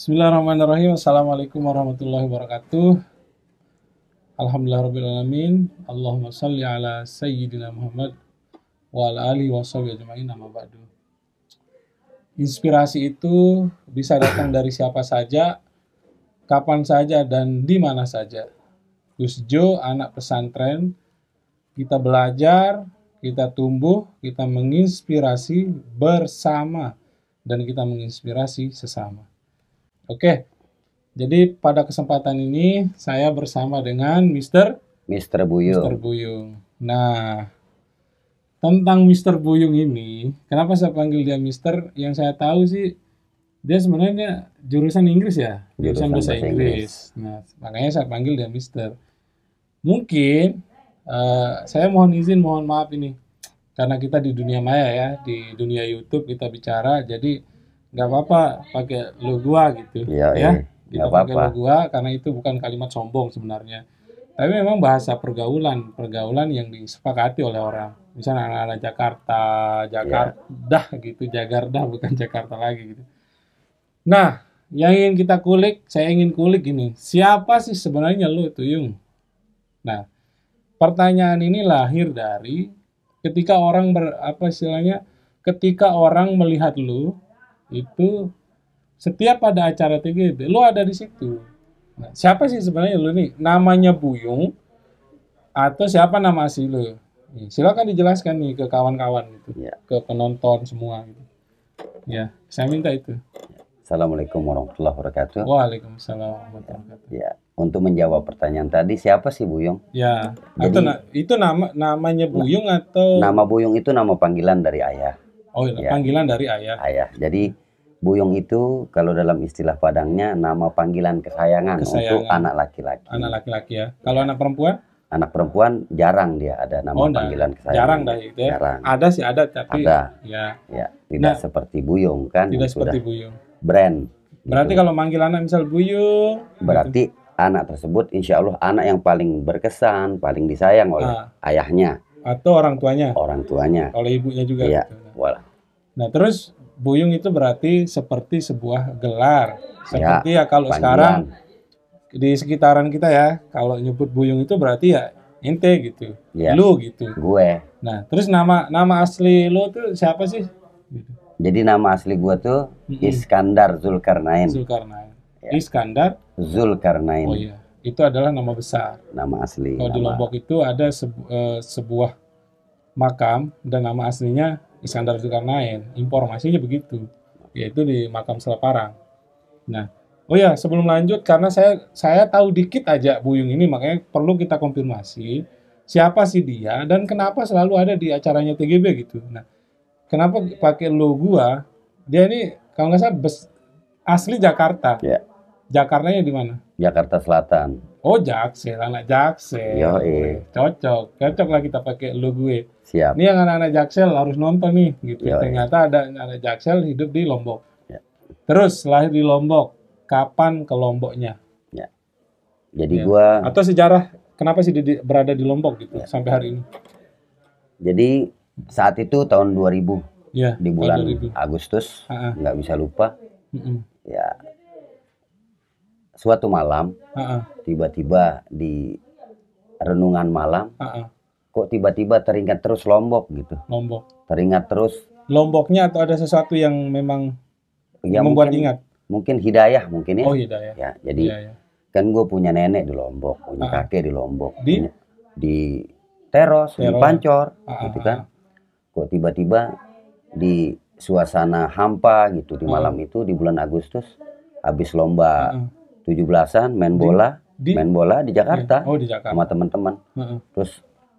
Bismillahirrahmanirrahim. Assalamualaikum warahmatullahi wabarakatuh. Alhamdulillah Rabbil Alamin. Allahumma salli ala Sayyidina Muhammad wa ala alihi wa sahbihi ajma'in amma ba'du. Inspirasi itu bisa datang dari siapa saja, kapan saja, dan di mana saja. Gus Jo, anak pesantren, kita belajar, kita tumbuh, kita menginspirasi bersama, dan kita menginspirasi sesama. Oke. Jadi pada kesempatan ini saya bersama dengan Mr. Mr. Buyung. Mr. Buyung. Nah, tentang Mr. Buyung ini, kenapa saya panggil dia Mr. Yang saya tahu sih dia sebenarnya jurusan Inggris ya, jurusan, jurusan bahasa Inggris. Inggris. Nah, makanya saya panggil dia Mister. Mungkin uh, saya mohon izin, mohon maaf ini, karena kita di dunia maya ya, di dunia YouTube kita bicara, jadi nggak apa-apa pakai lu gua gitu iya, ya, ya. Kita gitu, gak pakai apa. lu gua karena itu bukan kalimat sombong sebenarnya tapi memang bahasa pergaulan pergaulan yang disepakati oleh orang misalnya anak-anak Jakarta Jakarta ya. gitu Jakarta bukan Jakarta lagi gitu nah yang ingin kita kulik saya ingin kulik ini siapa sih sebenarnya lu yung nah pertanyaan ini lahir dari ketika orang ber, apa istilahnya ketika orang melihat lu itu setiap ada acara TGB lo ada di situ nah, siapa sih sebenarnya lo nih namanya Buyung atau siapa nama asli lo silakan dijelaskan nih ke kawan-kawan itu ya. ke penonton semua gitu ya saya minta itu Assalamualaikum warahmatullahi wabarakatuh Waalaikumsalam warahmatullahi wabarakatuh ya untuk menjawab pertanyaan tadi siapa sih Buyung? Ya, Jadi, itu, na itu nama namanya nah, Buyung atau nama Buyung itu nama panggilan dari ayah. Oh, ya. panggilan dari ayah. Ayah. Jadi Buyung itu kalau dalam istilah Padangnya nama panggilan kesayangan, kesayangan. untuk anak laki-laki. Anak laki-laki ya. Kalau anak perempuan? Anak perempuan jarang dia ada nama oh, panggilan kesayangan. Jarang dah itu ya. Jarang. Ada sih ada tapi ada. ya. ya. Tidak nah, seperti Buyung kan. Tidak seperti Buyung. Brand. Berarti gitu. kalau manggil anak misal Buyung. Berarti gitu. anak tersebut insya Allah anak yang paling berkesan, paling disayang oleh ah. ayahnya. Atau orang tuanya. Orang tuanya. Oleh ibunya juga. Iya. Gitu. Nah, terus buyung itu berarti seperti sebuah gelar. Seperti ya, ya kalau panjang. sekarang di sekitaran kita ya, kalau nyebut buyung itu berarti ya ente gitu. Ya. Lu gitu. Gue. Nah, terus nama nama asli lu tuh siapa sih? Gitu. Jadi nama asli gue tuh mm-hmm. Iskandar Zulkarnain. Zulkarnain. Ya. Iskandar Zulkarnain. Oh iya. Itu adalah nama besar. Nama asli. Kalau nama... di Lombok itu ada sebu- uh, sebuah makam dan nama aslinya Iskandar Zulkarnain informasinya begitu yaitu di makam Selaparang. nah oh ya sebelum lanjut karena saya saya tahu dikit aja Buyung ini makanya perlu kita konfirmasi siapa sih dia dan kenapa selalu ada di acaranya TGB gitu nah kenapa pakai logo gua dia ini kalau nggak salah asli Jakarta yeah. Jakartanya di mana? Jakarta Selatan. Oh Jaksel, anak Jaksel. Yo, iya. Cocok, cocok lah kita pakai lu gue. Siap. Ini yang anak-anak Jaksel harus nonton nih, gitu. Yo, Ternyata ada anak Jaksel hidup di Lombok. Ya. Terus lahir di Lombok, kapan ke Lomboknya? Ya. Jadi ya. gua. Atau sejarah kenapa sih di, berada di Lombok gitu ya. sampai hari ini? Jadi saat itu tahun 2000. Ya, di bulan 2000. Agustus, nggak bisa lupa. Mm -mm. Ya, suatu malam tiba-tiba uh -uh. di renungan malam uh -uh. kok tiba-tiba teringat terus Lombok gitu. Lombok. Teringat terus. Lomboknya atau ada sesuatu yang memang ya, membuat mungkin, ingat? Mungkin hidayah mungkin ya. Oh hidayah. Ya jadi hidayah. Iya. kan gue punya nenek di Lombok, punya uh -uh. kakek di Lombok, di punya, di teros, di pancor, uh -uh. gitu kan. Kok tiba-tiba di suasana hampa gitu di malam uh -uh. itu di bulan Agustus habis lomba uh -uh 17-an main bola, di, main bola di Jakarta. oh, di Jakarta. Sama teman-teman. Uh-huh. Terus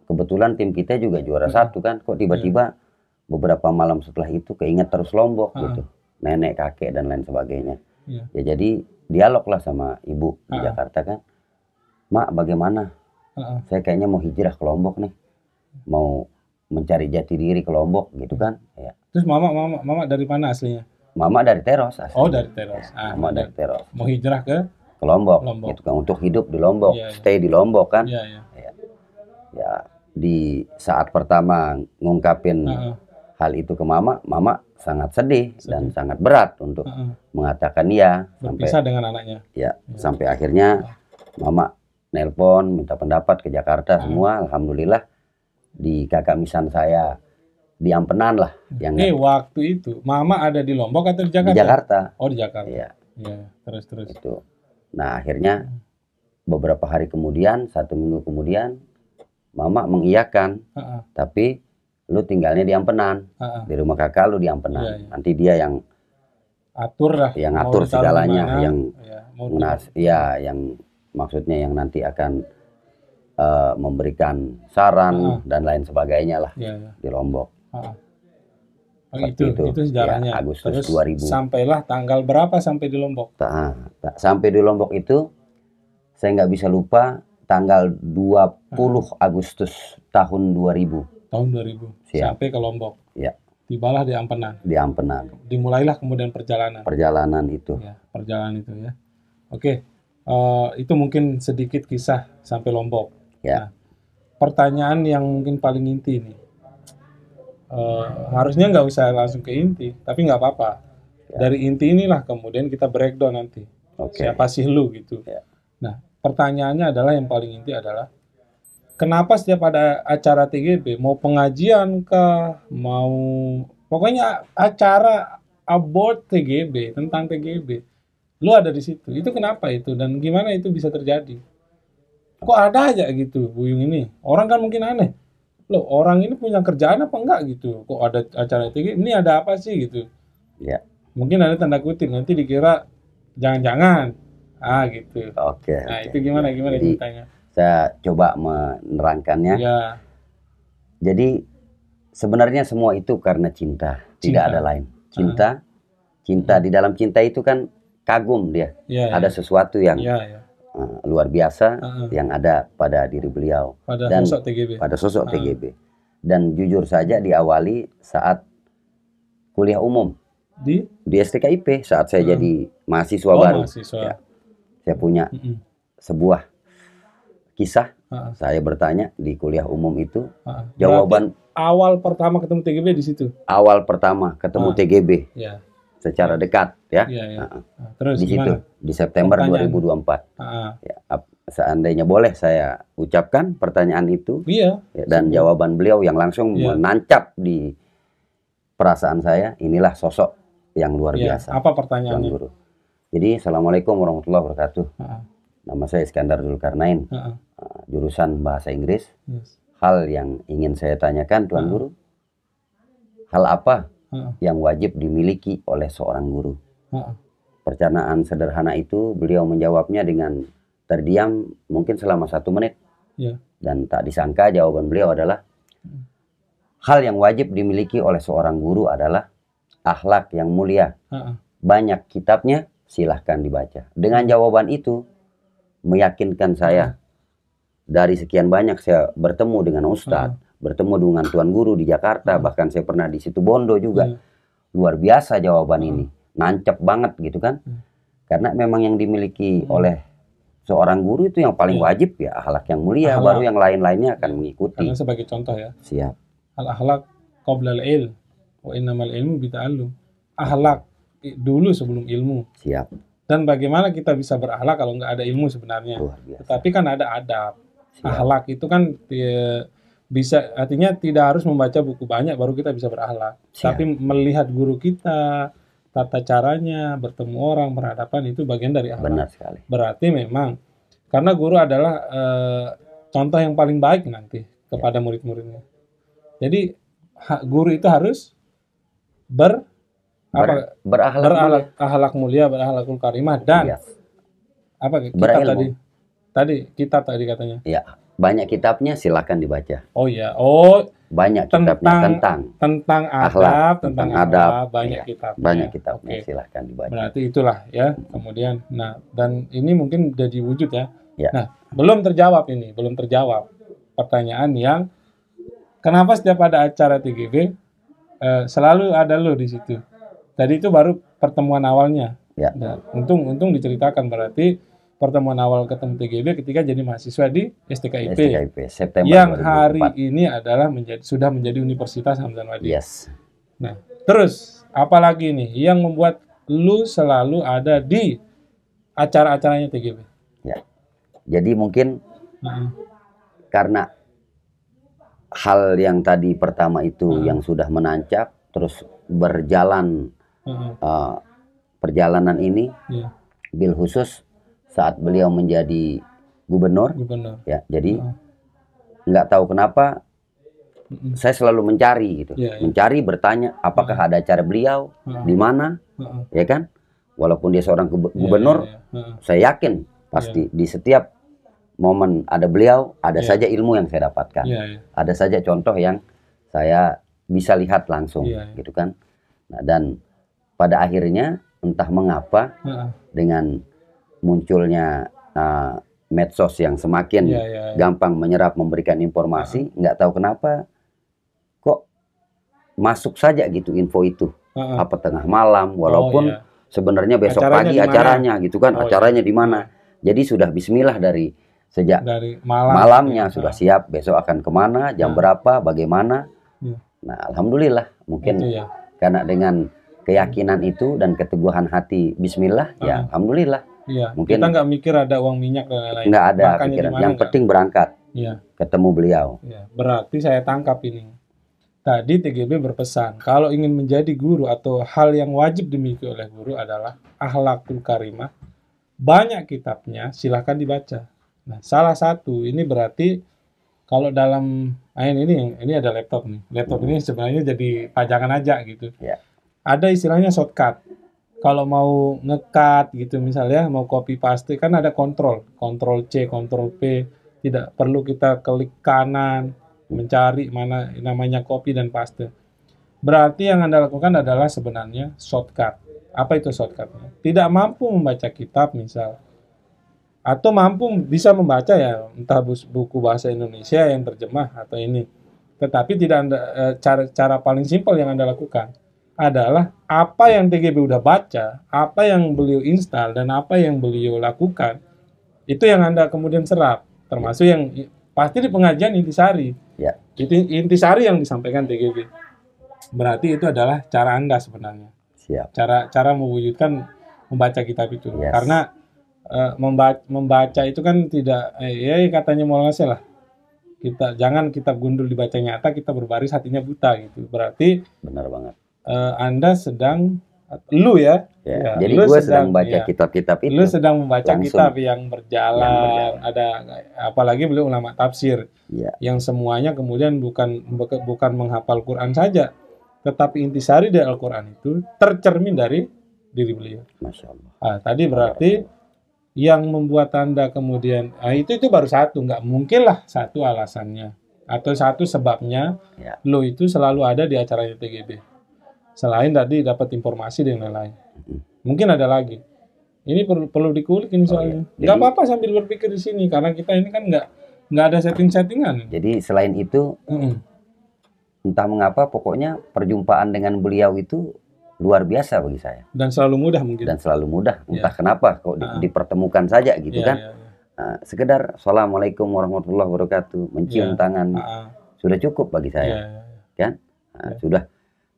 kebetulan tim kita juga juara uh-huh. satu kan. Kok tiba-tiba uh-huh. beberapa malam setelah itu keinget terus Lombok uh-huh. gitu. Nenek, kakek dan lain sebagainya. Uh-huh. Ya jadi dialog lah sama ibu uh-huh. di Jakarta kan. Mak, bagaimana? Uh-huh. Saya kayaknya mau hijrah ke Lombok nih. Mau mencari jati diri ke Lombok gitu kan. Ya. Terus mama mama mama dari mana aslinya? Mama dari Teros. asli Oh, dari Teros. Ah, mama iya. dari Teros. Mau hijrah ke ke Lombok, Lombok. gitu kan untuk hidup di Lombok, yeah, iya. stay di Lombok kan. Yeah, yeah. Ya. ya di saat pertama ngungkapin uh -huh. hal itu ke mama, mama sangat sedih, sedih. dan sangat berat untuk uh -huh. mengatakan iya sampai dengan anaknya. Ya, -huh. Iya. sampai akhirnya iya. mama nelpon minta pendapat ke Jakarta uh -huh. semua, alhamdulillah di kakak misan saya di Ampenan lah yang Eh, waktu itu mama ada di Lombok atau di Jakarta? Di Jakarta. Oh, di Jakarta. Iya. Ya, terus terus. Itu Nah akhirnya beberapa hari kemudian, satu minggu kemudian, mama mengiyakan, uh -uh. tapi lu tinggalnya di Ampenan, uh -uh. di rumah kakak lu di Ampenan. Yeah, yeah. Nanti dia yang atur lah, yang atur segalanya, mana, yang ya, nas, ya yang maksudnya yang nanti akan uh, memberikan saran uh -uh. dan lain sebagainya lah yeah, yeah. di Lombok. Uh -uh. Oh, itu, itu. itu sejarahnya. Ya, Agustus Terus 2000. Sampailah tanggal berapa sampai di Lombok? tak. Ah, sampai di Lombok itu saya nggak bisa lupa tanggal 20 hmm. Ah. Agustus tahun 2000. Tahun 2000. Siap. Sampai ke Lombok. Ya. Tibalah di Ampenan. Di Ampenan. Dimulailah kemudian perjalanan. Perjalanan itu. Ya, perjalanan itu ya. Oke, uh, itu mungkin sedikit kisah sampai Lombok. Ya. Nah, pertanyaan yang mungkin paling inti nih Eh, harusnya nggak usah langsung ke inti tapi nggak apa-apa ya. dari inti inilah kemudian kita breakdown nanti okay. siapa sih lu gitu ya. nah pertanyaannya adalah yang paling inti adalah kenapa setiap ada acara TGB mau pengajian kah mau pokoknya acara about TGB tentang TGB lu ada di situ itu kenapa itu dan gimana itu bisa terjadi kok ada aja gitu buyung ini orang kan mungkin aneh loh orang ini punya kerjaan apa enggak gitu kok ada acara tinggi ini ada apa sih gitu ya mungkin ada tanda kutip nanti dikira jangan-jangan ah gitu oke nah okay. itu gimana ya, gimana jadi, ceritanya saya coba menerangkannya ya. jadi sebenarnya semua itu karena cinta, cinta. tidak ada lain ah. cinta uh cinta hmm. di dalam cinta itu kan kagum dia ya, ya. ada sesuatu yang ya, Eh, luar biasa uh-huh. yang ada pada diri beliau pada dan sosok TGB. pada sosok uh-huh. Ah. TGB dan jujur saja diawali saat kuliah umum di di STKIP saat saya uh-huh. jadi mahasiswa oh, baru mahasiswa. Ya, saya punya uh -huh. sebuah kisah uh -huh. saya bertanya di kuliah umum itu uh -huh. jawaban awal pertama ketemu TGB di situ awal pertama ketemu uh -huh. TGB yeah secara dekat ya. ya, ya. Nah, Terus di situ gimana? di September Pertanyaan. 2024. Ah. Ya, seandainya boleh saya ucapkan pertanyaan itu. Iya. Ya, dan Sebelum. jawaban beliau yang langsung ya. menancap di perasaan saya, inilah sosok yang luar ya. biasa. Apa pertanyaannya? Guru. Jadi Assalamualaikum warahmatullahi wabarakatuh. Ah. Nama saya Iskandar Zulkarnain. Ah. Jurusan Bahasa Inggris. Yes. Hal yang ingin saya tanyakan Tuan Guru. Hal apa hmm. yang wajib dimiliki oleh seorang guru. Hmm. Percanaan sederhana itu beliau menjawabnya dengan terdiam mungkin selama satu menit. Yeah. Dan tak disangka jawaban beliau adalah hmm. hal yang wajib dimiliki oleh seorang guru adalah akhlak yang mulia. Hmm. Banyak kitabnya, silahkan dibaca. Dengan jawaban itu meyakinkan saya hmm. dari sekian banyak saya bertemu dengan ustadz bertemu dengan Tuan Guru di Jakarta, hmm. bahkan saya pernah di situ Bondo juga. Hmm. Luar biasa jawaban ini, hmm. nancep banget gitu kan? Hmm. Karena memang yang dimiliki hmm. oleh seorang guru itu yang paling hmm. wajib ya akhlak yang mulia, ahlak. baru yang lain-lainnya akan mengikuti. Karena sebagai contoh ya. Siap. Al akhlak qabla al wa innamal ilmu bita'allum. Akhlak dulu sebelum ilmu. Siap dan bagaimana kita bisa berakhlak kalau nggak ada ilmu sebenarnya. Tetapi kan ada adab. Siap. Ahlak itu kan ya, bisa artinya tidak harus membaca buku banyak baru kita bisa berakhlak Siap. tapi melihat guru kita tata caranya bertemu orang berhadapan itu bagian dari akhlak benar sekali berarti memang karena guru adalah e, contoh yang paling baik nanti kepada ya. murid-muridnya jadi hak guru itu harus ber, ber apa berakhlak berakhlak mulia. mulia berakhlakul karimah dan ya. apa kita Berilmu. tadi tadi kita tadi katanya ya banyak kitabnya silahkan dibaca. Oh iya. Oh. Banyak tentang, kitabnya tentang tentang adab, tentang, tentang adab, banyak ya, kitabnya. Banyak kitabnya okay. silahkan dibaca. Berarti itulah ya. Kemudian nah dan ini mungkin jadi wujud ya. ya. Nah, belum terjawab ini, belum terjawab pertanyaan yang kenapa setiap ada acara TGB eh, selalu ada lo di situ. Tadi itu baru pertemuan awalnya. Ya. Nah, untung untung diceritakan berarti pertemuan awal ketemu TGB ketika jadi mahasiswa di STKIP, STKIP September yang 2004. hari ini adalah menjadi sudah menjadi Universitas Hamzan Wadi. Yes. Nah, terus apalagi nih yang membuat lu selalu ada di acara-acaranya TGB? Ya. Jadi mungkin nah. karena hal yang tadi pertama itu nah. yang sudah menancap terus berjalan nah. uh, perjalanan ini ya. bil khusus saat beliau menjadi gubernur. Gubernur. Ya, jadi ah. nggak tahu kenapa saya selalu mencari gitu, yeah, yeah. mencari bertanya apakah ah. ada acara beliau, ah. di mana, ya kan? Walaupun dia seorang ya, gubernur, yeah, ya, ya. yeah, yeah. saya yakin pasti di setiap momen ada beliau, ada saja ilmu yang saya dapatkan, ada saja contoh yang saya bisa lihat langsung, gitu kan? Nah, dan pada akhirnya entah mengapa dengan munculnya uh, medsos yang semakin yeah, yeah, yeah. gampang menyerap memberikan informasi, nggak uh -huh. tahu kenapa kok masuk saja gitu info itu uh -huh. apa tengah malam, oh, walaupun oh, iya. yeah. sebenarnya besok acaranya pagi acaranya gitu kan, oh, iya. acaranya yeah. di mana. Jadi sudah Bismillah dari sejak dari malam, malamnya ya. sudah siap besok akan kemana, jam nah. berapa, bagaimana. Ya. Nah, alhamdulillah mungkin ya. karena dengan keyakinan itu dan keteguhan hati Bismillah, uh -huh. ya alhamdulillah Iya. Mungkin kita nggak mikir ada uang minyak dan lain-lain. Nggak ada Makanya pikiran. Yang enggak? penting berangkat. Iya. Ketemu beliau. Iya. Berarti saya tangkap ini. Tadi TGB berpesan kalau ingin menjadi guru atau hal yang wajib dimiliki oleh guru adalah ahlakul karimah. Banyak kitabnya, silahkan dibaca. Nah, salah satu ini berarti kalau dalam ah, ini ini ada laptop nih. Laptop hmm. ini sebenarnya jadi pajangan aja gitu. Iya. Ada istilahnya shortcut kalau mau ngekat gitu misalnya mau copy paste kan ada kontrol kontrol C kontrol P tidak perlu kita klik kanan mencari mana namanya copy dan paste berarti yang anda lakukan adalah sebenarnya shortcut apa itu shortcutnya tidak mampu membaca kitab misal atau mampu bisa membaca ya entah buku bahasa Indonesia yang terjemah atau ini tetapi tidak anda, eh, cara cara paling simpel yang anda lakukan adalah apa yang TGB udah baca, apa yang beliau install dan apa yang beliau lakukan itu yang Anda kemudian serap, termasuk yang pasti di pengajian intisari. Ya. Itu intisari yang disampaikan TGB. Berarti itu adalah cara Anda sebenarnya. Siap. Cara cara mewujudkan membaca kitab itu. Yes. Karena uh, e, membaca, membaca itu kan tidak eh, ya, ya katanya ngasih lah kita jangan kitab gundul dibaca nyata kita berbaris hatinya buta gitu berarti benar banget uh, Anda sedang lu ya. ya, ya jadi gue sedang, sedang baca ya. kitab-kitab ya, itu. Lu sedang membaca langsung. kitab yang berjalan, yang berjalan, ada apalagi beliau ulama tafsir. Ya. Yang semuanya kemudian bukan bukan menghafal Quran saja, tetapi intisari dari Al-Qur'an itu tercermin dari diri beliau. Masya Allah. Nah, tadi berarti yang membuat tanda kemudian nah itu itu baru satu, nggak mungkin lah satu alasannya atau satu sebabnya ya. lu itu selalu ada di acaranya TGB Selain tadi dapat informasi dan lain-lain. Mungkin ada lagi. Ini perlu perlu dikulik ini oh, soalnya. Oh, iya. Gak apa-apa sambil berpikir di sini karena kita ini kan nggak nggak ada setting-settingan. Jadi selain itu mm -mm. entah mengapa pokoknya perjumpaan dengan beliau itu luar biasa bagi saya. Dan selalu mudah mungkin. Dan selalu mudah. Iya. Entah kenapa kok di, ah. dipertemukan saja gitu yeah, kan. Yeah, iya, iya. yeah. sekedar assalamualaikum warahmatullahi wabarakatuh, mencium yeah. tangan. Uh -uh. Sudah cukup bagi saya. yeah. Kan? Nah, yeah. sudah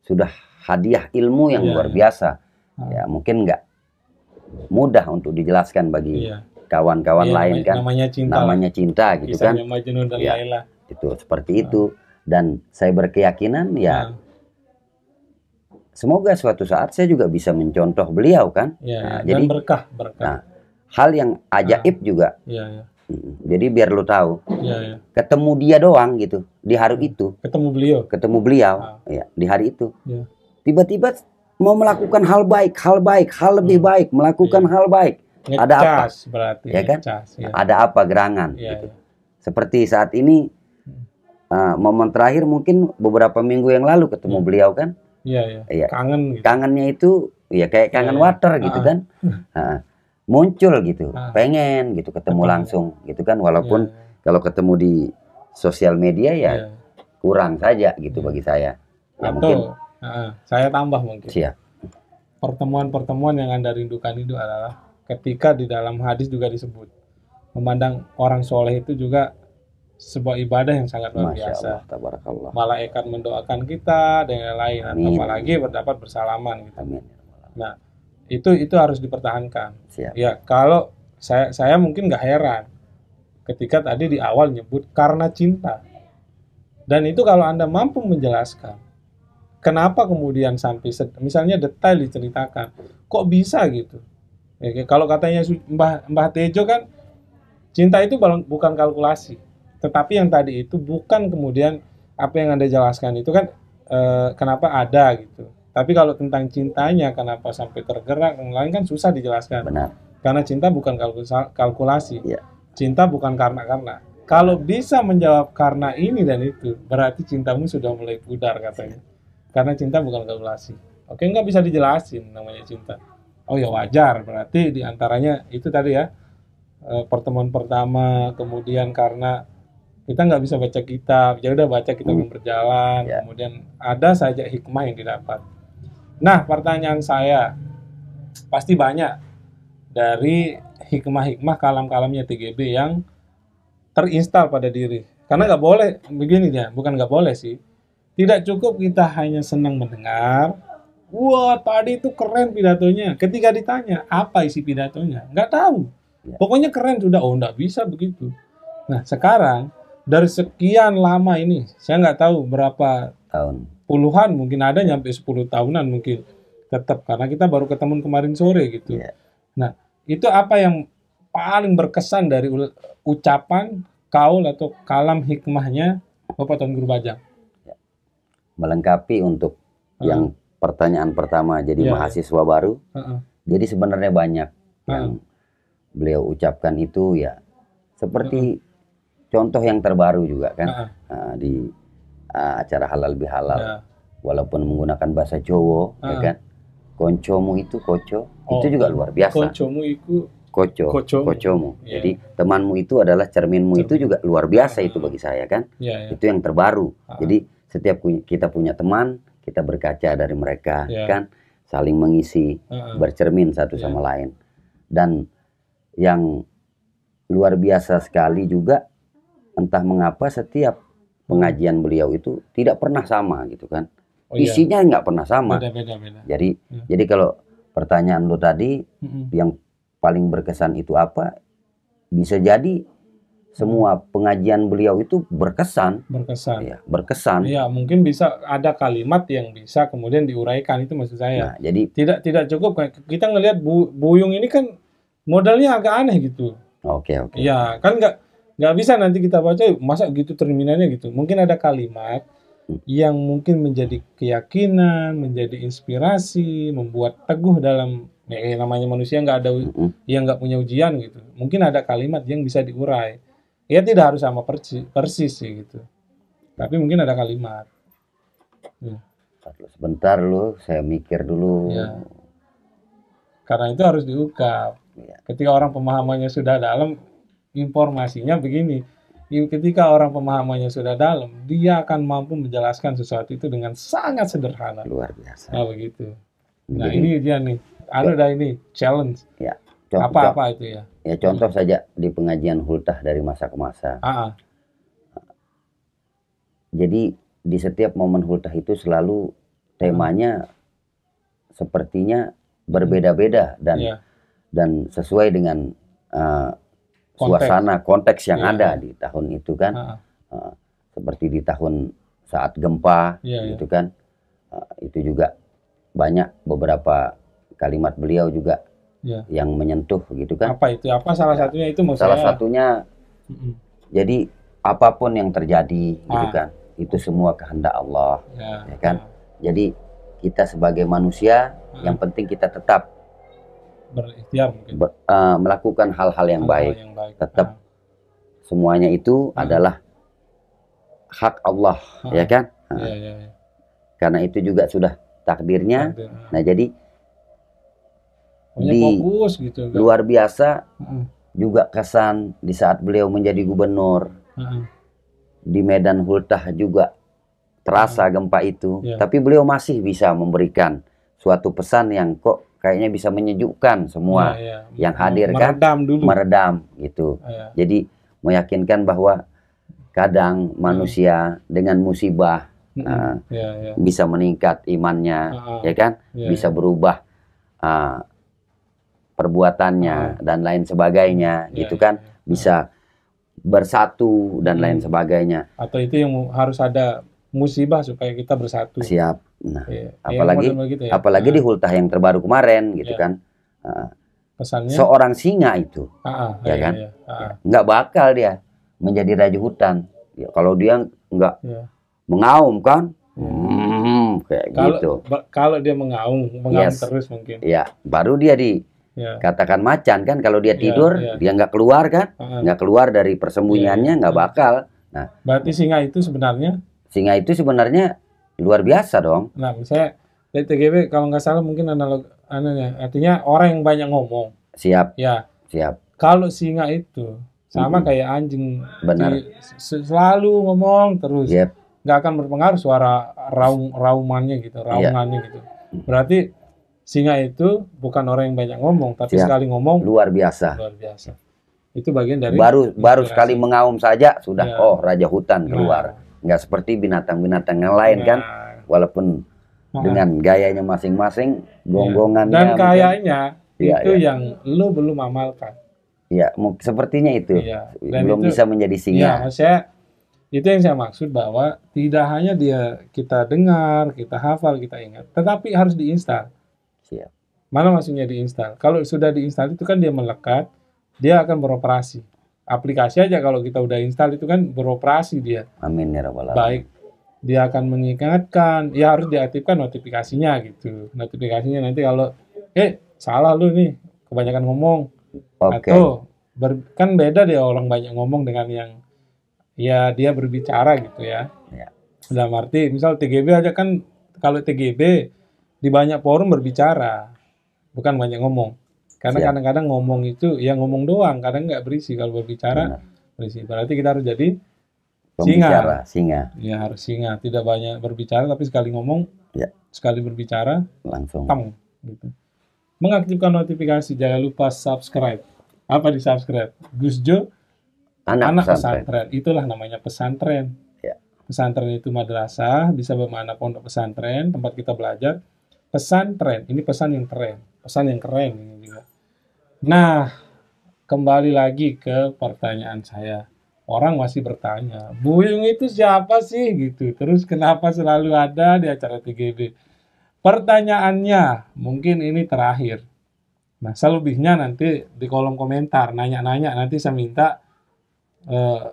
sudah hadiah ilmu yang yeah, luar iya. biasa. Hmm. Ya, mungkin nggak mudah untuk dijelaskan bagi iya. kawan-kawan yeah. lain kan. Namanya cinta. Namanya cinta lah. gitu kan. ya, Itu seperti hmm. itu dan saya berkeyakinan ya hmm. semoga suatu saat saya juga bisa mencontoh beliau kan. Ya, nah, ya. Jadi berkah, berkah. Nah, hal yang ajaib nah, juga. Ya, ya. Jadi biar lu tahu. Ya, ya. Ketemu dia doang gitu di hari itu. Ketemu beliau. Ketemu beliau. Nah. Ya, di hari itu. Ya tiba-tiba mau melakukan hal baik, hal baik, hal lebih hmm. baik, melakukan iya. hal baik. Ngecas, ada apa? Berarti, ya kan? Ngecas, ya. Ada apa gerangan? Yeah, gitu. yeah. Seperti saat ini uh, momen terakhir mungkin beberapa minggu yang lalu ketemu hmm. beliau kan? Iya, yeah. Ya. Iya. Kangen. Gitu. Kangennya itu ya kayak iya, kangen yeah, water gitu uh ah. -huh. kan? Uh, muncul gitu, uh ah. -huh. pengen gitu ketemu langsung gitu kan? Walaupun kalau ketemu di sosial media ya kurang saja gitu bagi saya. Ya, Atau, mungkin Ah, saya tambah mungkin. Siap. Pertemuan-pertemuan yang Anda rindukan itu adalah ketika di dalam hadis juga disebut memandang orang soleh itu juga sebuah ibadah yang sangat luar biasa. Allah, Malaikat mendoakan kita dan lain-lain, apalagi berdapat bersalaman gitu. Nah, itu itu harus dipertahankan. Siap. Ya, kalau saya saya mungkin nggak heran ketika tadi di awal nyebut karena cinta. Dan itu kalau Anda mampu menjelaskan Kenapa kemudian sampai misalnya detail diceritakan? Kok bisa gitu? Ya, kalau katanya Mbah Mbah Tejo kan cinta itu bukan kalkulasi, tetapi yang tadi itu bukan kemudian apa yang Anda jelaskan itu kan e, kenapa ada gitu. Tapi kalau tentang cintanya kenapa sampai tergerak yang lain kan susah dijelaskan. Benar. Karena cinta bukan kalkulasi. Ya. Cinta bukan karena-karena. Kalau bisa menjawab karena ini dan itu, berarti cintamu sudah mulai pudar katanya. Karena cinta bukan kalkulasi. Oke, nggak bisa dijelasin namanya cinta. Oh ya wajar, berarti diantaranya itu tadi ya e, pertemuan pertama, kemudian karena kita nggak bisa baca kitab, jadi udah baca kitab yang berjalan, yeah. kemudian ada saja hikmah yang didapat. Nah, pertanyaan saya pasti banyak dari hikmah-hikmah kalam-kalamnya TGB yang terinstal pada diri. Karena nggak boleh begini ya, bukan nggak boleh sih tidak cukup kita hanya senang mendengar. Wah, tadi itu keren pidatonya. Ketika ditanya, apa isi pidatonya? Nggak tahu. Ya. Pokoknya keren sudah. Oh, nggak bisa begitu. Nah, sekarang dari sekian lama ini, saya nggak tahu berapa tahun. Puluhan mungkin ada nyampe 10 tahunan mungkin. Tetap karena kita baru ketemu kemarin sore gitu. Yeah. Nah, itu apa yang paling berkesan dari ucapan kaul atau kalam hikmahnya Bapak Tuan Guru Bajang? melengkapi untuk uh yang pertanyaan pertama jadi yeah. Ya. mahasiswa baru. Uh-uh. Jadi sebenarnya banyak uh yang beliau ucapkan itu ya seperti uh-uh. contoh yang terbaru juga kan uh-uh. uh, di uh, acara halal bihalal. Yeah. Walaupun menggunakan bahasa Jawa uh ya kan. Koncomu itu koco, oh, itu juga luar biasa. Koncomu itu koco, kocomu. kocomu. Yeah. Jadi temanmu itu adalah cerminmu Cermin. itu juga luar biasa uh itu bagi saya kan. Yeah, yeah. Itu yang terbaru. uh Jadi setiap kita punya teman kita berkaca dari mereka yeah. kan saling mengisi uh -uh. bercermin satu yeah. sama ya. lain dan yang luar biasa sekali juga entah mengapa setiap pengajian beliau itu tidak pernah sama gitu kan oh, iya. isinya iya. pernah sama beda, beda, beda. jadi ya. jadi kalau pertanyaan lo tadi mm -hmm. yang paling berkesan itu apa bisa jadi semua pengajian beliau itu berkesan. Berkesan. Ya, berkesan. Iya, mungkin bisa ada kalimat yang bisa kemudian diuraikan itu maksud saya. Nah, jadi tidak tidak cukup kita ngelihat Bu, Buyung ini kan modalnya agak aneh gitu. Oke, okay, oke. Okay. Ya, kan nggak nggak bisa nanti kita baca masa gitu terminalnya gitu. Mungkin ada kalimat hmm. yang mungkin menjadi keyakinan, menjadi inspirasi, membuat teguh dalam ya, eh, namanya manusia nggak ada hmm. yang nggak punya ujian gitu mungkin ada kalimat yang bisa diurai ya tidak harus sama persis, persis sih gitu tapi mungkin ada kalimat ya. sebentar lu saya mikir dulu ya. karena itu harus diungkap ya. ketika orang pemahamannya sudah dalam informasinya begini ketika orang pemahamannya sudah dalam dia akan mampu menjelaskan sesuatu itu dengan sangat sederhana luar biasa nah begitu nah Jadi, ini dia nih ada ya. ini challenge ya Contoh, apa apa itu ya? Ya contoh hmm. saja di pengajian hultah dari masa ke masa. uh-uh. Jadi di setiap momen hultah itu selalu temanya uh-huh. sepertinya berbeda-beda dan yeah. dan sesuai dengan uh, konteks. suasana konteks yang yeah. ada di tahun itu kan. uh-huh. Uh, seperti di tahun saat gempa yeah, iya. gitu yeah. kan. Uh, itu juga banyak beberapa kalimat beliau juga ya. yang menyentuh gitu kan. Apa itu? Apa salah satunya itu maksudnya? Salah satunya mm hmm jadi apapun yang terjadi gitu ah. gitu kan, itu semua kehendak Allah, ya, ya kan. Ya. Jadi kita sebagai manusia ah. yang penting kita tetap berikhtiar mungkin ber, uh, melakukan hal-hal yang, baik. yang baik. Tetap ah. semuanya itu ah. adalah hak Allah, ah. ya kan? Ya, ah. Ya, ya, ya. Karena itu juga sudah takdirnya. Takdir. Ah. Nah, jadi di fokus gitu kan? luar biasa uh-uh. juga kesan di saat beliau menjadi gubernur uh-uh. di Medan Hultah juga terasa uh -huh. gempa itu yeah. tapi beliau masih bisa memberikan suatu pesan yang kok kayaknya bisa menyejukkan semua yeah, yeah. yang hadir meredam kan dulu. meredam gitu -huh. Iya. jadi meyakinkan bahwa kadang manusia dengan musibah uh, bisa meningkat imannya ah, ah. ya kan bisa berubah uh, perbuatannya hmm. dan lain sebagainya yeah, gitu kan bisa ah. bersatu dan hmm. lain sebagainya atau itu yang harus ada musibah supaya kita bersatu siap nah yeah. Iya, apalagi yeah, gitu ya. apalagi nah. di ah. hultah yang terbaru kemarin gitu yeah. kan uh, pesannya seorang singa itu ah, ah, ya iya, kan iya, iya, ah. nggak bakal dia menjadi raja hutan ya, kalau dia nggak yeah. mengaum kan iya. hmm, kayak kalau, gitu kalau dia mengaum mengaum yes. terus mungkin ya baru dia di Yeah. Katakan macan kan kalau dia ya, tidur yeah, yeah. dia nggak keluar kan, uh nggak keluar dari persembunyiannya ya, ya. nggak yeah, bakal. Nah, berarti singa itu sebenarnya? Singa itu sebenarnya luar biasa dong. Nah, misalnya dari TGB kalau nggak salah mungkin analog, anehnya, artinya orang yang banyak ngomong. Siap. Ya. Siap. Kalau singa itu sama hmm. kayak anjing, benar. Di, selalu ngomong terus. Yep. Nggak akan berpengaruh suara raung raumannya gitu, iya. raungannya yeah. gitu. Mm. Berarti singa itu bukan orang yang banyak ngomong, tapi ya. sekali ngomong luar biasa. Luar biasa. Itu bagian dari baru inspirasi. baru sekali mengaum saja sudah ya. oh raja hutan ya. keluar. Nah. Nggak seperti binatang-binatang yang lain nah. kan, walaupun nah. dengan gayanya masing-masing, ya. gonggongannya dan kayaknya itu ya. yang lu belum amalkan. Iya, sepertinya itu ya. belum itu, bisa menjadi singa. Ya, saya itu yang saya maksud bahwa tidak hanya dia kita dengar, kita hafal, kita ingat, tetapi harus diinstal Mana maksudnya diinstal? Kalau sudah diinstal itu kan dia melekat, dia akan beroperasi. Aplikasi aja kalau kita udah install itu kan beroperasi dia. Amin ya rabbal Baik dia akan mengingatkan, ya harus diaktifkan notifikasinya gitu. Notifikasinya nanti kalau eh salah lu nih, kebanyakan ngomong. Okay. Atau ber, kan beda dia orang banyak ngomong dengan yang ya dia berbicara gitu ya. ya. Dalam arti misal TGB aja kan kalau TGB di banyak forum berbicara bukan banyak ngomong. Karena kadang-kadang ngomong itu ya ngomong doang, kadang nggak berisi kalau berbicara Benar. berisi. Berarti kita harus jadi Pembicara, singa. singa. Ya harus singa, tidak banyak berbicara tapi sekali ngomong, ya. sekali berbicara langsung. Tam, gitu. Mengaktifkan notifikasi, jangan lupa subscribe. Apa di subscribe? Gus Jo, anak, anak pesantren. pesantren. Itulah namanya pesantren. Ya. Pesantren itu madrasah, bisa bermakna pondok pesantren, tempat kita belajar. Pesantren, ini pesan yang keren pesan yang keren juga. Nah, kembali lagi ke pertanyaan saya. Orang masih bertanya, Buyung itu siapa sih gitu. Terus kenapa selalu ada di acara TGB? Pertanyaannya mungkin ini terakhir. Nah, selebihnya nanti di kolom komentar nanya-nanya nanti saya minta uh, eh,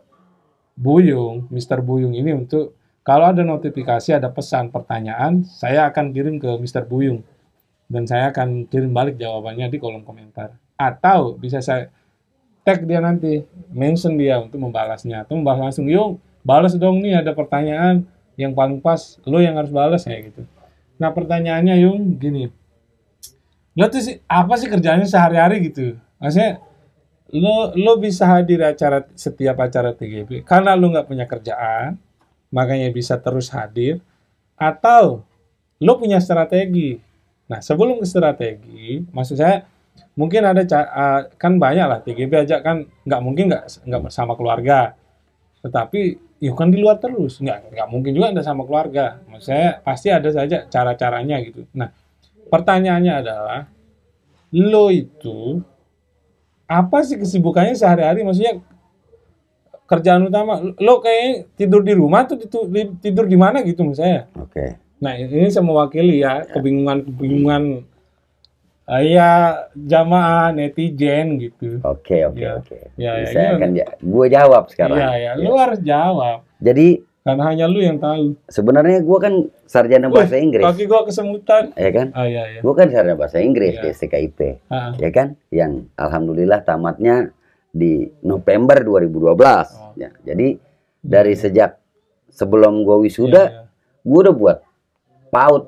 Buyung, Mr. Buyung ini untuk kalau ada notifikasi, ada pesan pertanyaan, saya akan kirim ke Mr. Buyung dan saya akan kirim balik jawabannya di kolom komentar atau bisa saya tag dia nanti mention dia untuk membalasnya atau membalas langsung yuk balas dong nih ada pertanyaan yang paling pas lo yang harus balas ya gitu nah pertanyaannya yung gini lo tuh sih apa sih kerjanya sehari-hari gitu maksudnya lo lo bisa hadir acara setiap acara TGB karena lo nggak punya kerjaan makanya bisa terus hadir atau lo punya strategi Nah, sebelum ke strategi, maksud saya mungkin ada uh, kan banyak lah TGB aja kan nggak mungkin nggak nggak bersama keluarga. Tetapi ya kan di luar terus nggak nggak mungkin juga anda sama keluarga. Maksud saya pasti ada saja cara caranya gitu. Nah, pertanyaannya adalah lo itu apa sih kesibukannya sehari-hari? Maksudnya kerjaan utama lo kayak tidur di rumah tuh tidur di mana gitu misalnya? saya. Oke. Okay Nah ini saya mewakili ya iya. kebingungan-kebingungan uh, ya jamaah netizen gitu. Oke oke ya. oke. Okay. Ya, ya, saya akan ya. gue jawab sekarang. Iya ya, ya. lu jawab. Jadi karena hanya lu yang tahu. Sebenarnya gue kan sarjana Wih, bahasa Inggris. Kaki gue kesemutan. Ya kan? Oh, ah, ya. ya. Gue kan sarjana bahasa Inggris ya. di STKIP. Ah. Ya kan? Yang alhamdulillah tamatnya di November 2012. Oh. Ya, jadi dari iya. sejak sebelum gue wisuda, ya, ya. gue udah buat PAUT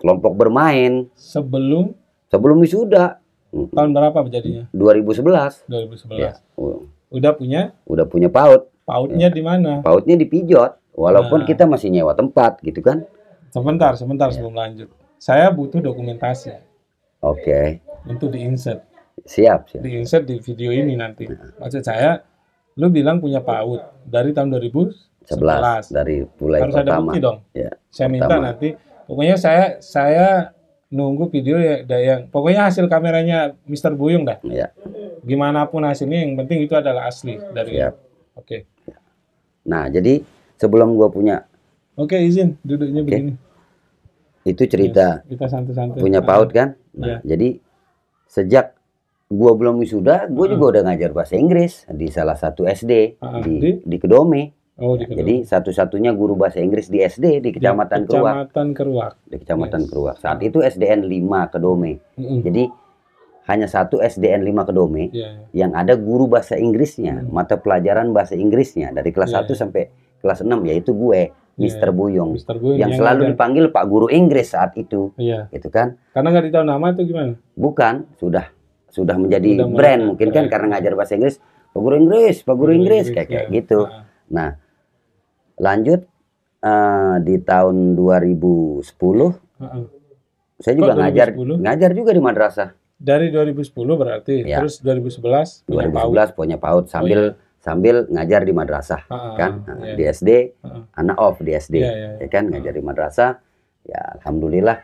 kelompok bermain. Sebelum? Sebelum wisuda. Tahun berapa jadinya? 2011. 2011. Ya. Oh. Udah punya? Udah punya PAUT PAUTnya ya. di mana? PAUTnya di Pijot, walaupun nah. kita masih nyewa tempat gitu kan. Sebentar, sebentar ya. sebelum lanjut. Saya butuh dokumentasi. Oke. Okay. Untuk diinsert. Siap, siap. Diinsert di video ini nanti. Nah. Maksud saya, lu bilang punya PAUT dari tahun ribu 11 dari mulai harus pertama. ada bukti dong. Ya, saya pertama. minta nanti Pokoknya saya saya nunggu video yang, yang pokoknya hasil kameranya Mister Buyung dah. Iya. Gimana pun hasilnya yang penting itu adalah asli dari. Iya. Oke. Okay. Nah, jadi sebelum gua punya Oke, okay, izin duduknya okay. begini. Itu cerita. Yes, iya, kita santai-santai. Punya PAUD kan? Nah, ya. jadi sejak gua belum wisuda, gua uh ah. -huh. juga udah ngajar bahasa Inggris di salah satu SD uh ah, -huh. di di Kedome. Oh, di Jadi satu-satunya guru bahasa Inggris di SD di Kecamatan, di Keruak. Kecamatan Keruak. Di Kecamatan yes. Keruak. Saat itu SDN 5 Kedome. Mm -hmm. Jadi hanya satu SDN 5 Kedome yeah, yeah. yang ada guru bahasa Inggrisnya, mm. mata pelajaran bahasa Inggrisnya dari kelas yeah. 1 iya. sampai kelas 6 yaitu gue. Iya, iya. Mister yeah, Buyung, Mister Buyung yang, yang selalu ada. dipanggil Pak Guru Inggris saat itu, yeah. itu kan? Karena nggak ditahu nama itu gimana? Bukan, sudah sudah menjadi sudah brand mungkin kan karena ngajar bahasa Inggris, Pak Guru Inggris, Pak Guru, Inggris, Inggris kayak ya. kayak gitu. Nah Nah, lanjut uh, di tahun 2010 uh -uh. saya juga ngajar ngajar juga di madrasah. Dari 2010 berarti ya. terus 2011 punya 2011 punya PAUD sambil oh, iya. sambil ngajar di madrasah uh kan yeah. Iya. di SD anak off di SD yeah, yeah, ya kan iya. ngajar di madrasah ya alhamdulillah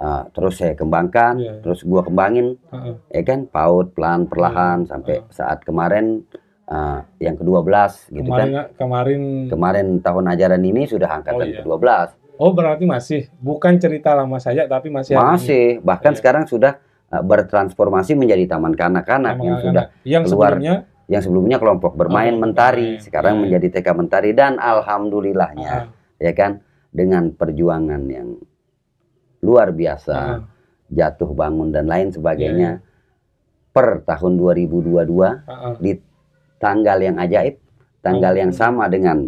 uh, terus saya kembangkan, yeah. terus gua kembangin, uh -uh. ya kan, paut pelan perlahan iya, sampai uh -uh. saat kemarin uh, yang ke-12 gitu kemarin, kan. Kemarin kemarin tahun ajaran ini sudah angkatan oh, iya. ke-12. Oh, berarti masih bukan cerita lama saja tapi masih Masih, ini. bahkan iya. sekarang sudah uh, bertransformasi menjadi taman kanak-kanak yang sudah yang keluar sebelumnya yang sebelumnya kelompok bermain oh, mentari, iya. sekarang iya. menjadi TK mentari dan alhamdulillahnya ah. ya kan dengan perjuangan yang luar biasa, jatuh bangun dan lain sebagainya. Iya. iya. Per tahun 2022 uh -uh. di tanggal yang ajaib, tanggal yang hmm. sama dengan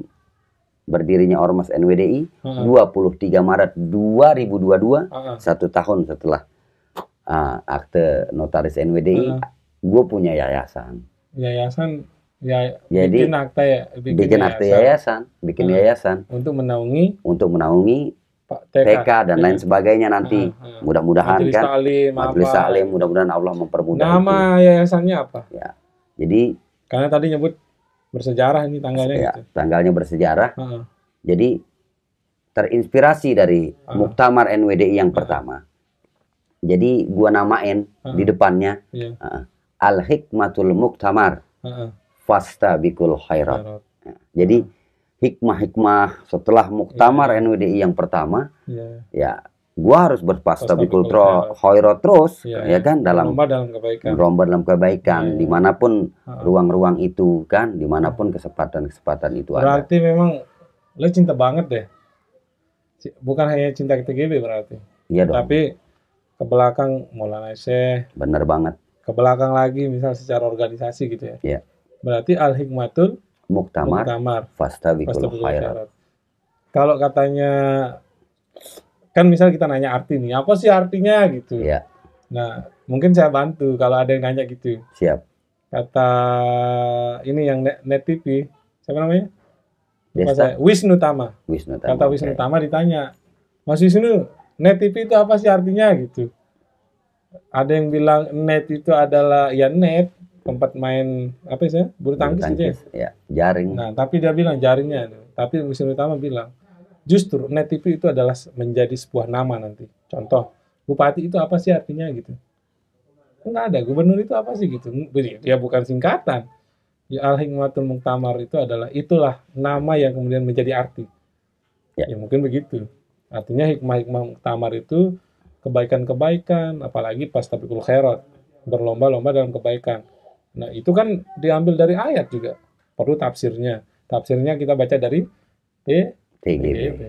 berdirinya Ormas NWDI, hmm. puluh 23 Maret 2022, hmm. dua, hmm. satu tahun setelah uh, akte notaris NWDI, hmm. gue punya yayasan. Yayasan, ya, jadi bikin akte, ya, bikin, bikin yayasan. akte yayasan, bikin hmm. yayasan untuk menaungi, untuk menaungi TK, TK dan lain hmm. sebagainya nanti. Uh, uh. Mudah-mudahan kan Majelis Salim mudah-mudahan Allah mempermudah. Nama itu. yayasannya apa? Ya. Jadi karena tadi nyebut bersejarah ini tanggalnya. Ya, gitu. Tanggalnya bersejarah. Uh -huh. Jadi terinspirasi dari uh -huh. Muktamar NWDI yang uh -huh. pertama. Jadi gua namain uh -huh. di depannya yeah. Iya. uh, Al Hikmatul Muktamar. Uh -huh. Fasta bikul khairat. Uh -huh. Ya, jadi hikmah-hikmah setelah Muktamar yeah. NWDI yang pertama, yeah. ya gua harus berpastabikul khairat ya. terus ya, ya kan iya. dalam romba dalam kebaikan romba dalam kebaikan ya, dimanapun ruang-ruang itu kan dimanapun kesempatan-kesempatan itu berarti ada berarti memang lo cinta banget deh bukan hanya cinta ke TGB berarti iya dong tapi ke belakang Maulana Syekh bener banget ke belakang lagi misal secara organisasi gitu ya iya berarti al hikmatul muktamar, fasta Bikul khairat kalau katanya kan misal kita nanya arti nih apa sih artinya gitu ya. nah mungkin saya bantu kalau ada yang nanya gitu siap kata ini yang net, net TV siapa namanya Desta? Wisnu Tama Wisnu Tama kata Wisnu Tama ditanya Mas Wisnu net TV itu apa sih artinya gitu ada yang bilang net itu adalah ya net tempat main apa sih bulu tangkis, bulu gitu ya? tangkis ya? ya jaring nah tapi dia bilang jaringnya tapi Wisnu Tama bilang Justru net TV itu adalah menjadi sebuah nama nanti. Contoh, bupati itu apa sih artinya gitu? Enggak ada, gubernur itu apa sih gitu? Ya bukan singkatan. Ya Al-Hikmatul Muktamar itu adalah itulah nama yang kemudian menjadi arti. Ya, ya mungkin begitu. Artinya hikmah-hikmah Muktamar itu kebaikan-kebaikan, apalagi pas tabikul khairat, berlomba-lomba dalam kebaikan. Nah, itu kan diambil dari ayat juga. Perlu tafsirnya. Tafsirnya kita baca dari eh, TGB. Gitu.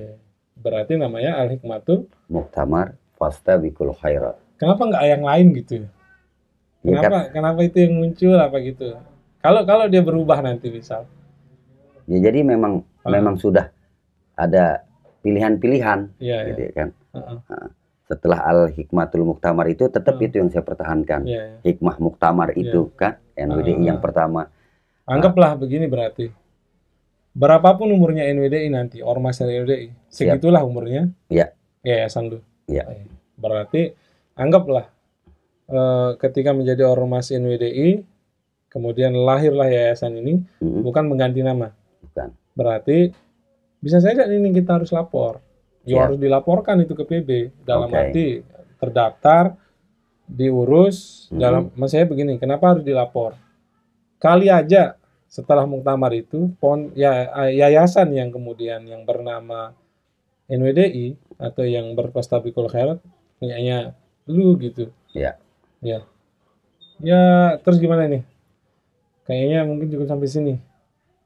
Berarti namanya Al Hikmatul Muktamar Fasta Bikul Khairat. Kenapa nggak yang lain gitu? Ya? Iya kenapa ya, kenapa itu yang muncul apa gitu? Kalau kalau dia berubah nanti misal. Ya jadi memang oh. memang sudah ada pilihan-pilihan ya, gitu ya, kan. Uh -uh. setelah al hikmatul muktamar itu tetap uh itu yang saya pertahankan. Yeah, iya. Hikmah muktamar itu kan NWDI uh -huh. yang pertama. Anggaplah begini berarti Berapapun umurnya NWDI nanti, ormas NWDI, segitulah Siap. umurnya. Iya. Yayasan Sandu. Iya. Eh, berarti anggaplah eh, ketika menjadi ormas NWDI, kemudian lahirlah yayasan ini, hmm. bukan mengganti nama. Bukan. Berarti bisa saja ini kita harus lapor. Ya yeah. harus dilaporkan itu ke PB dalam okay. arti terdaftar, diurus hmm. dalam. Mas saya begini, kenapa harus dilapor? Kali aja setelah muktamar itu pon ya yayasan yang kemudian yang bernama NWDI atau yang berprostabikul khairat kayaknya lu gitu. Ya. Ya. Ya, terus gimana nih? Kayaknya mungkin juga sampai sini.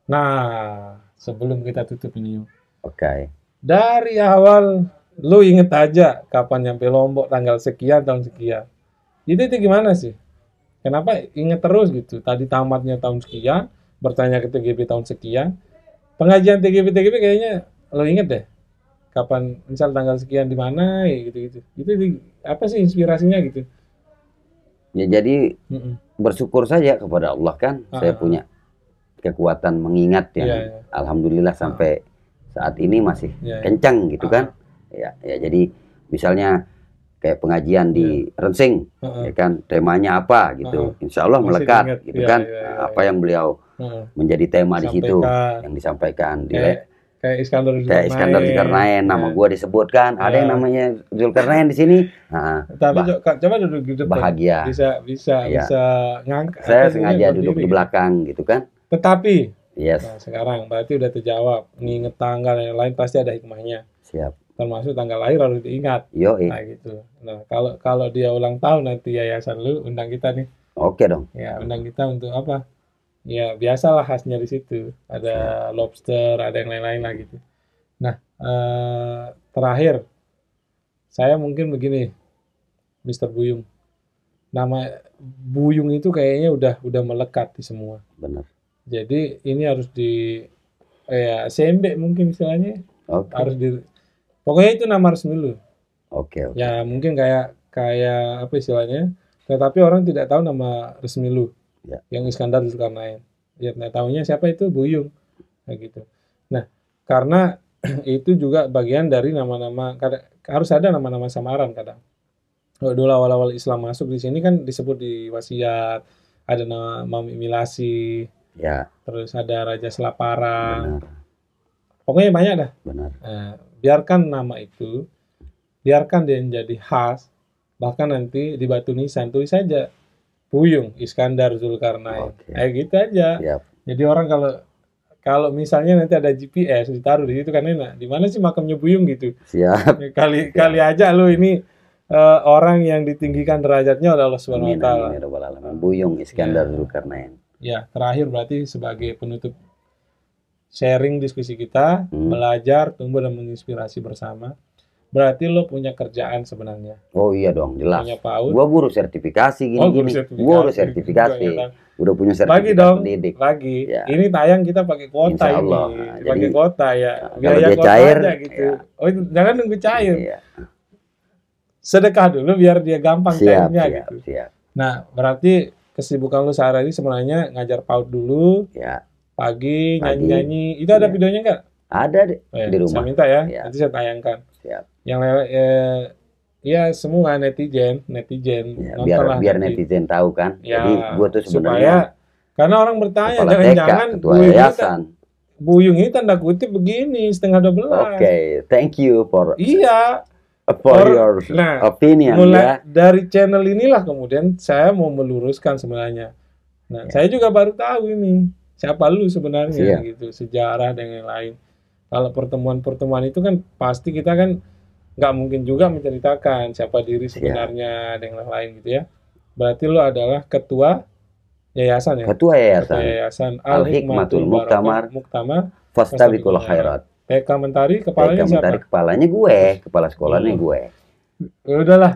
Nah, sebelum kita tutup ini. Oke. Okay. Dari awal lu inget aja kapan nyampe Lombok tanggal sekian tahun sekian. Itu itu gimana sih? Kenapa inget terus gitu? Tadi tamatnya tahun sekian, bertanya ke TGP tahun sekian. Pengajian TGP TGP kayaknya lo inget deh kapan misal tanggal sekian di mana ya gitu-gitu. Itu di, apa sih inspirasinya gitu? Ya jadi mm -mm. bersyukur saja kepada Allah kan ah, saya punya kekuatan mengingat ya. Yeah, yeah. Alhamdulillah sampai ah. saat ini masih yeah, iya. kencang gitu ah. kan. Ya ya jadi misalnya kayak pengajian di yeah. Rensing, uh ya kan temanya apa gitu, uh insya Allah melekat gitu yeah, kan, yeah, yeah, apa yeah. yang beliau Hmm. menjadi tema disampaikan. di situ yang disampaikan di kayak, kayak Iskandar Zulkarnain. Kayak Iskandar Zulkarnain nama gue iya. gua disebutkan. Yeah. Ada yang iya. namanya Zulkarnain di sini. Nah, Tapi bah, coba duduk di depan. Bahagia. Bisa bisa ya. bisa ngangkat. Saya sengaja duduk diri. di belakang gitu kan. Tetapi Yes. Nah, sekarang berarti udah terjawab. Nginget tanggal yang lain pasti ada hikmahnya. Siap termasuk tanggal lahir harus diingat. Yo, nah gitu. Nah kalau kalau dia ulang tahun nanti yayasan lu undang kita nih. Oke dong. Ya undang kita untuk apa? ya biasalah khasnya di situ ada lobster ada yang lain-lain lah gitu nah eh, terakhir saya mungkin begini Mr. Buyung nama Buyung itu kayaknya udah udah melekat di semua benar jadi ini harus di eh, ya sembek mungkin istilahnya okay. harus di pokoknya itu nama resmi lu. oke okay, okay. ya mungkin kayak kayak apa istilahnya tetapi orang tidak tahu nama resmi lu ya. yang Iskandar Zulkarnain ya nah tahunya siapa itu Buyung nah, gitu nah karena itu juga bagian dari nama-nama harus ada nama-nama samaran kadang kalau dulu awal-awal Islam masuk di sini kan disebut di wasiat ada nama Mami Milasi ya terus ada Raja Selaparang Benar. pokoknya banyak dah Benar. Nah, biarkan nama itu biarkan dia menjadi khas bahkan nanti di batu nisan tulis saja Puyung Iskandar Zulkarnain. Okay. Kayak gitu aja. Yep. Jadi orang kalau kalau misalnya nanti ada GPS ditaruh di situ kan enak. Di mana sih makamnya Buyung gitu? Siap. Ya, kali Siap. kali aja lu ini uh, orang yang ditinggikan derajatnya oleh Allah Subhanahu wa taala. Ya Buyung Iskandar ya. Zulkarnain. Ya, terakhir berarti sebagai penutup sharing diskusi kita, hmm. belajar, tumbuh dan menginspirasi bersama. Berarti lo punya kerjaan sebenarnya. Oh iya dong, jelas. Punya PAUD. Gua buru sertifikasi gini. Oh, gini. sertifikasi. Gua guru sertifikasi. Ya kan? Udah punya sertifikasi lagi dong, pendidik. Lagi. Ya. Ini tayang kita pakai kuota ini. Nah, pakai kuota ya. ya Biaya dia kuota cair, aja gitu. Ya. Oh, itu, jangan nunggu cair. Iya. Sedekah dulu biar dia gampang siap, cairnya siap, gitu. Siap. Nah, berarti kesibukan lu sehari ini sebenarnya ngajar PAUD dulu. Ya. Pagi nyanyi-nyanyi. Itu ya. ada iya. videonya enggak? Ada di, oh, ya. di rumah. Saya minta ya, ya. nanti saya tayangkan. Siap. Yang lewat ya, ya semua netizen, netizen. Ya, biar biar nanti. netizen tahu kan. Ya, Jadi gue tuh sebenarnya Supaya. karena orang bertanya jangan-jangan ketua yayasan. Buyung ini tanda kutip begini setengah dua belas. Oke, okay. thank you for iya for, your nah, opinion ya. mulai ya. Dari channel inilah kemudian saya mau meluruskan sebenarnya. Nah, yeah. saya juga baru tahu ini siapa lu sebenarnya yeah. gitu sejarah dan lain-lain. Kalau pertemuan-pertemuan itu kan pasti kita kan nggak mungkin juga menceritakan siapa diri iya. sebenarnya yeah. dan lain-lain gitu ya. Berarti lo adalah ketua yayasan ya. Ketua yayasan. Ketua yayasan Al Hikmatul Muktamar. Muktamar. Fastabiqul Khairat. TK eh, Mentari kepalanya TK eh, Mentari siapa? kepalanya gue, kepala sekolahnya hmm. gue. Ya udahlah.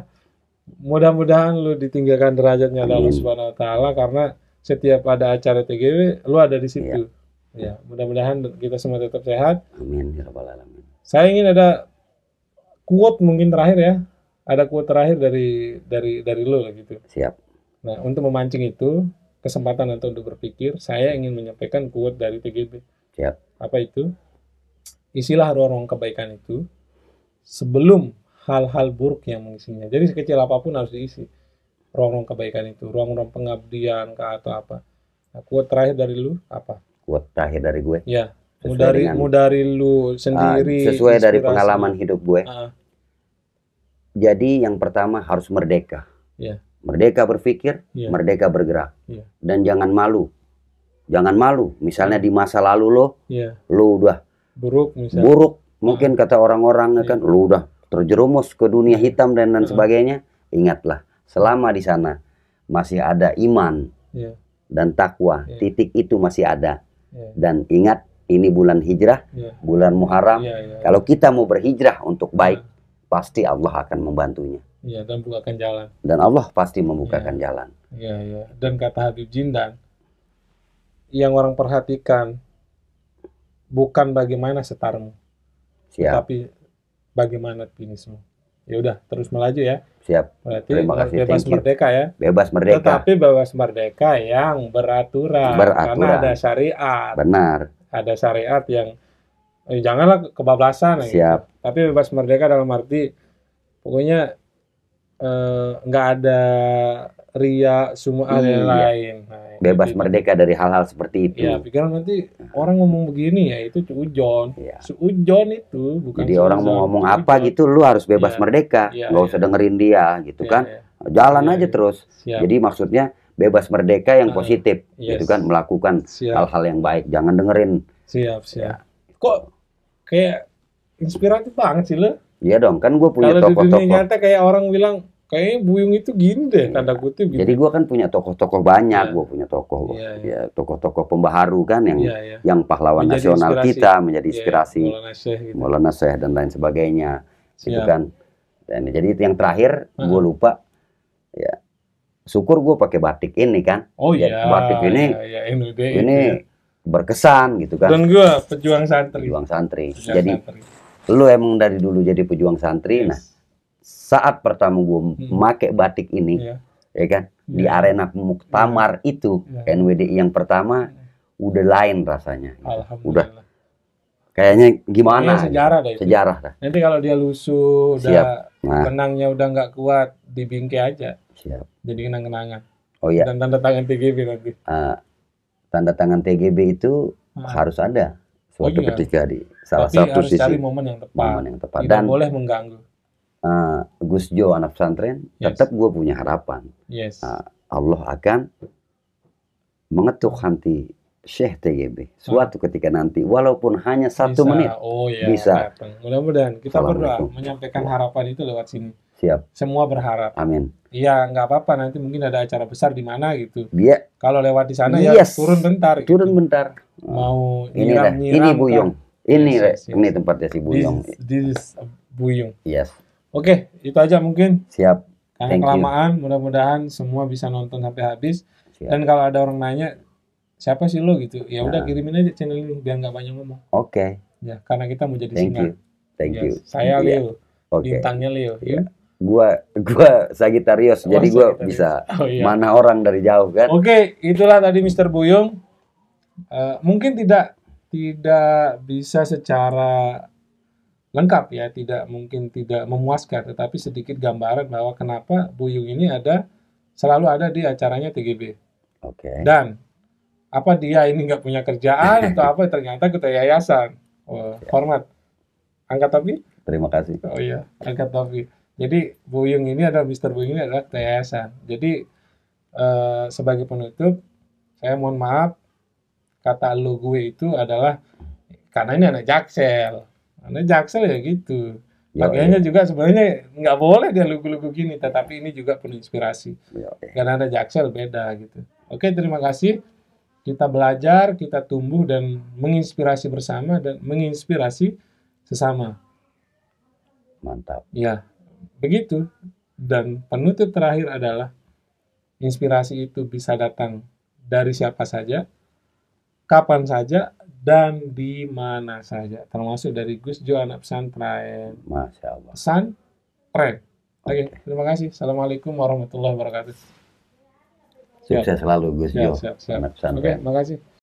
Mudah-mudahan lu ditinggalkan derajatnya Allah Subhanahu wa taala karena setiap ada acara TGW lu ada di situ. Ya. Ya, mudah-mudahan kita semua tetap sehat. Amin ya rabbal alamin. Saya ingin ada quote mungkin terakhir ya. Ada quote terakhir dari dari dari lo gitu. Siap. Nah, untuk memancing itu kesempatan atau untuk berpikir, saya ingin menyampaikan quote dari TGB. Siap. Apa itu? Isilah ruang kebaikan itu sebelum hal-hal buruk yang mengisinya. Jadi sekecil apapun harus diisi ruang-ruang kebaikan itu, ruang-ruang pengabdian ke atau apa. Nah, terakhir dari lu apa? quote terakhir dari gue. Ya. Mau dari dengan, mau dari lu ah, sendiri. Uh, sesuai dari pengalaman hidup gue. Uh. Jadi yang pertama harus merdeka. Yeah. Merdeka berpikir, yeah. merdeka bergerak. Yeah. Dan jangan malu. Jangan malu. Misalnya di masa lalu lo, yeah. lo udah buruk misalnya. Buruk. Ah. Mungkin uh. kata orang-orang yeah. kan lo udah terjerumus ke dunia ya. hitam dan dan uh. sebagainya. Ingatlah, selama di sana masih ada iman yeah. dan takwa, yeah. titik itu masih ada Iya. Dan ingat ini bulan hijrah, yeah. bulan Muharram. Yeah, yeah, Kalau kita mau berhijrah untuk iya. baik, pasti Allah akan membantunya. Ya, dan bukakan jalan. Dan Allah pasti membukakan ya. jalan. Iya, iya. Dan kata Habib Jindan, yang orang perhatikan bukan bagaimana setarmu, Siap. tapi bagaimana finishmu. Ya udah, terus melaju ya siap. Berarti Terima kasih. Bebas merdeka ya. Bebas merdeka. Tetapi bebas merdeka yang beraturan. Beraturan. Karena ada syariat. Benar. Ada syariat yang eh, janganlah kebablasan. Siap. Gitu. Tapi bebas merdeka dalam arti pokoknya eh, nggak eh, ada ria semua hmm, lain. Nah, bebas jadi, iya. merdeka dari hal-hal seperti itu. Ya, pikiran nanti orang ngomong begini ya itu seujon. Ya. Seujon itu bukan Jadi orang mau ngomong seujon. apa gitu lu harus bebas ya. merdeka, ya, nggak ya. usah dengerin dia gitu ya, kan. Ya. Jalan ya, aja ya. terus. Siap. Jadi maksudnya bebas merdeka yang ah, positif yes. Iya. gitu kan melakukan hal-hal yang baik, jangan dengerin. Siap, siap. Ya. Kok kayak inspiratif banget sih lu? Iya dong, kan gue punya tokoh-tokoh. Kalau di dunia nyata kayak orang bilang kayaknya Buyung itu gini deh iya. tanda kutip gitu. Jadi gue kan punya tokoh-tokoh banyak, yeah. gue punya tokoh yeah, yeah. ya tokoh-tokoh pembaharu kan yang yeah, yeah. yang pahlawan menjadi nasional inspirasi. kita menjadi iya, inspirasi. Yeah, yeah. Maulana Syekh gitu. dan lain sebagainya. Gitu Siap. Gitu kan. Dan jadi yang terakhir uh -huh. gue lupa ya syukur gue pakai batik ini kan. Oh ya, iya. Ya, batik ini ya, ya, ini, ini ya. berkesan gitu kan. Dan gue pejuang santri. Pejuang santri. Pejuang jadi santri. lu emang dari dulu jadi pejuang santri. Yes. Nah, saat pertama gue hmm. batik ini yeah. ya kan yeah. di iya. arena muktamar yeah. itu yeah. NWDI yang pertama yeah. udah lain rasanya Alhamdulillah. udah kayaknya gimana ya, sejarah deh sejarah dah. nanti kalau dia lusuh udah Siap. Nah. kenangnya udah nggak kuat dibingkai aja Siap. jadi kenang-kenangan oh iya dan tanda tangan TGB nanti uh, ah, tanda tangan TGB itu nah. harus ada suatu oh, iya. ketika di salah Tapi satu harus sisi cari momen yang tepat, momen yang tepat. Tidak dan boleh mengganggu uh, Gus Jo anak pesantren, yes. tetap gue punya harapan. Yes. Uh, Allah akan mengetuk hati Syekh TGB suatu hmm. ketika nanti walaupun hanya satu bisa. menit oh, iya. bisa mudah-mudahan kita berdoa menyampaikan harapan itu lewat sini siap semua berharap amin Iya, nggak apa-apa nanti mungkin ada acara besar di mana gitu. Iya. Kalau lewat di sana ya yes. ya turun bentar. Gitu. Turun bentar. Mau ini nyiram, ini Buyung. Kan? Ini yes, yes, yes. ini tempatnya si Buyung. This, this is Buyung. Yes. Oke, itu aja mungkin. Siap. Karena kelamaan, mudah-mudahan semua bisa nonton sampai habis. Siap. Dan kalau ada orang nanya, siapa sih lo gitu? Ya udah nah. kirimin aja channel ini biar nggak banyak ngomong. Oke. Okay. Ya, karena kita mau jadi Thank singa. You. Thank yes. Ya, you. Saya iya. Leo. Yeah. Okay. Bintangnya Leo. Yeah. Ya. Iya. Gua, gua Sagitarius, oh, jadi gua Sagittarius. bisa oh, iya. mana orang dari jauh kan? Oke, okay, itulah tadi Mister Buyung. Uh, mungkin tidak tidak bisa secara lengkap ya, tidak mungkin tidak memuaskan, tetapi sedikit gambaran bahwa kenapa Buyung ini ada selalu ada di acaranya TGB. Oke. Okay. Dan apa dia ini nggak punya kerjaan atau apa? Ternyata kita yayasan. Oh, okay. Format. Angkat topi. Terima kasih. Oh iya, angkat topi. Jadi Buyung ini adalah Mister Buyung ini adalah yayasan. Jadi eh, sebagai penutup, saya mohon maaf kata lo gue itu adalah karena ini anak jaksel karena jaksel ya gitu. pakainya juga sebenarnya nggak boleh dia lugu-lugu gini, tetapi ini juga penuh inspirasi. Karena ada jaksel beda gitu. Oke, terima kasih. Kita belajar, kita tumbuh dan menginspirasi bersama dan menginspirasi sesama. Mantap. Ya, begitu. Dan penutup terakhir adalah inspirasi itu bisa datang dari siapa saja, kapan saja, dan di mana saja, termasuk dari Gus Jo anak pesantren. Masya Allah. Pesantren. Oke, okay. terima kasih. Assalamualaikum warahmatullahi wabarakatuh. Sukses ya. selalu Gus ya, Jo. Siap, siap. Oke, okay, makasih.